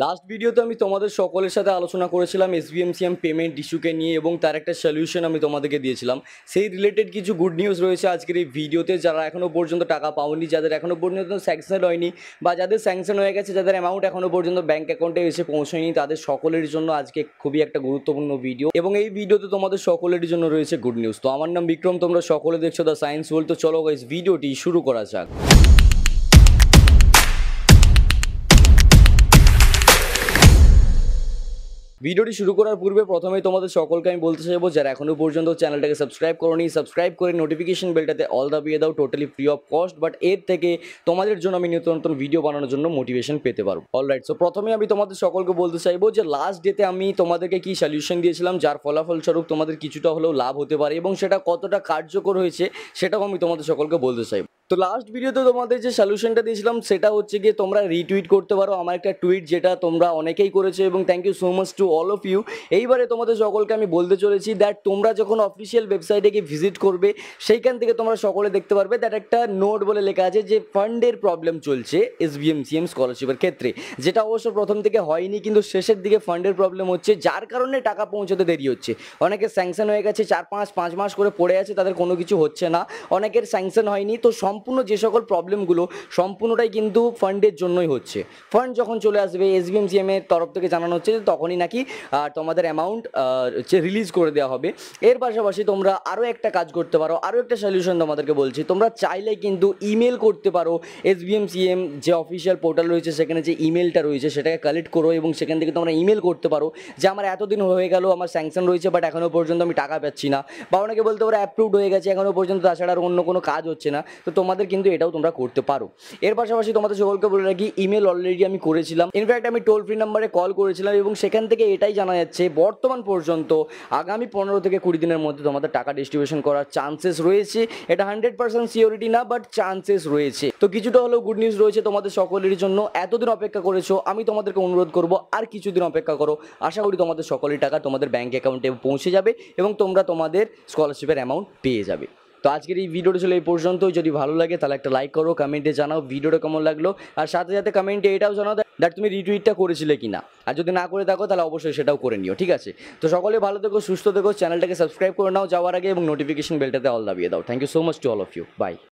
last ভিডিওতে আমি তোমাদের সকলের সাথে আলোচনা করেছিলাম এসবিএমসিএম পেমেন্ট ইস্যুকে নিয়ে এবং তার একটা সলিউশন আমি তোমাদেরকে দিয়েছিলাম সেই রিলেটেড কিছু গুড নিউজ রয়েছে আজকের এই ভিডিওতে যারা এখনও পর্যন্ত টাকা পাওনি যাদের এখনও পর্যন্ত স্যাংশন হয়নি বা যাদের স্যাংশন হয়ে গেছে যাদের অ্যামাউন্ট এখনও পর্যন্ত ব্যাঙ্ক অ্যাকাউন্টে এসে পৌঁছয়নি তাদের সকলের জন্য আজকে খুবই একটা গুরুত্বপূর্ণ ভিডিও এবং এই ভিডিওতে তোমাদের সকলের জন্য রয়েছে গুড নিউজ তো আমার নাম বিক্রম তোমরা সকলে দেখছো দ্য সায়েন্স বলতে তো চলো গাইস ভিডিওটি শুরু করা যাক ভিডিওটি শুরু করার পূর্বে প্রথমে তোমাদের সকলকে আমি বলতে চাইবো যারা এখনও পর্যন্ত চ্যানেলটাকে সাবস্ক্রাইব করনি সাবস্ক্রাইব করে নোটিফিকেশন বেলটাতে অল দা বিয়ে দাও totally free of cost but এর থেকে তোমাদের জন্য আমি নতুন নতুন ভিডিও বানানোর জন্য মোটিভেশন পেতে পারবো রাইট সো প্রথমে আমি তোমাদের সকলকে বলতে চাইবো যে লাস্ট ডেতে আমি তোমাদেরকে কি সলিউশন দিয়েছিলাম যার ফলাফলস্বরূপ তোমাদের কিছুটা হলেও লাভ হতে পারে এবং সেটা কতটা কার্যকর হয়েছে সেটাও আমি তোমাদের সকলকে বলতে চাইবো তো লাস্ট ভিডিওতে তোমাদের যে সলিউশনটা দিয়েছিলাম সেটা হচ্ছে গিয়ে তোমরা রিটুইট করতে পারো আমার একটা টুইট যেটা তোমরা অনেকেই করেছো এবং thank you so much to all of you এইবারে তোমাদের সকলকে আমি বলতে চলেছি দ্যাট তোমরা যখন অফিসিয়াল ওয়েবসাইটে গিয়ে ভিজিট করবে সেইখান থেকে তোমরা সকলে দেখতে পারবে দ্যাট একটা নোট বলে লেখা আছে যে ফান্ডের প্রবলেম চলছে এস বিএম স্কলারশিপের ক্ষেত্রে যেটা অবশ্য প্রথম থেকে হয়নি কিন্তু শেষের দিকে ফান্ডের প্রবলেম হচ্ছে যার কারণে টাকা পৌঁছাতে দেরি হচ্ছে অনেকের স্যাংশন হয়ে গেছে চার পাঁচ পাঁচ মাস করে পড়ে আছে তাদের কোনো কিছু হচ্ছে না অনেকের স্যাংশন হয়নি তো সম্পূর্ণ সম্পূর্ণ যে সকল প্রবলেমগুলো সম্পূর্ণটাই কিন্তু ফান্ডের জন্যই হচ্ছে ফান্ড যখন চলে আসবে এসবিএমসিএম এর তরফ থেকে জানানো হচ্ছে তখনই নাকি তোমাদের অ্যামাউন্ট হচ্ছে রিলিজ করে দেওয়া হবে এর পাশাপাশি তোমরা আরও একটা কাজ করতে পারো আরও একটা সলিউশন তোমাদেরকে বলছি তোমরা চাইলে কিন্তু ইমেল করতে পারো এসবিএমসিএম যে অফিসিয়াল পোর্টাল রয়েছে সেখানে যে ইমেলটা রয়েছে সেটাকে কালেক্ট করো এবং সেখান থেকে তোমরা ইমেল করতে পারো যে আমার এতদিন হয়ে গেল আমার স্যাংশন রয়েছে বাট এখনও পর্যন্ত আমি টাকা পাচ্ছি না বা অনেকে বলতে পারো অ্যাপ্রুভড হয়ে গেছে এখনও পর্যন্ত তাছাড়া আর অন্য কোনো কাজ হচ্ছে না তো তোমার তোমাদের কিন্তু এটাও তোমরা করতে পারো এর পাশাপাশি তোমাদের সকলকে বলে রাখি ইমেল অলরেডি আমি করেছিলাম ইনফ্যাক্ট আমি টোল ফ্রি নাম্বারে কল করেছিলাম এবং সেখান থেকে এটাই জানা যাচ্ছে বর্তমান পর্যন্ত আগামী পনেরো থেকে কুড়ি দিনের মধ্যে তোমাদের টাকা ডিস্ট্রিবিউশন করার চান্সেস রয়েছে এটা হান্ড্রেড পার্সেন্ট সিওরিটি না বাট চান্সেস রয়েছে তো কিছুটা হলেও গুড নিউজ রয়েছে তোমাদের সকলের জন্য এতদিন অপেক্ষা করেছো আমি তোমাদেরকে অনুরোধ করব আর কিছুদিন অপেক্ষা করো আশা করি তোমাদের সকলের টাকা তোমাদের ব্যাঙ্ক অ্যাকাউন্টে পৌঁছে যাবে এবং তোমরা তোমাদের স্কলারশিপের অ্যামাউন্ট পেয়ে যাবে তো আজকের এই ভিডিওটা ছিল এই পর্যন্তই যদি ভালো লাগে তাহলে একটা লাইক করো কমেন্টে জানাও ভিডিওটা কেমন লাগলো আর সাথে সাথে কমেন্টে এটাও জানাও দ্যাট তুমি রিটুইটটা করেছিলে কিনা আর যদি না করে থাকো তাহলে অবশ্যই সেটাও করে নিও ঠিক আছে তো সকলে ভালো থেকো সুস্থ থেকো চ্যানেলটাকে সাবস্ক্রাইব করে নাও যাওয়ার আগে এবং নোটিফিকেশন বেলটাতে অল দাবিয়ে দাও thank you so much to all of you by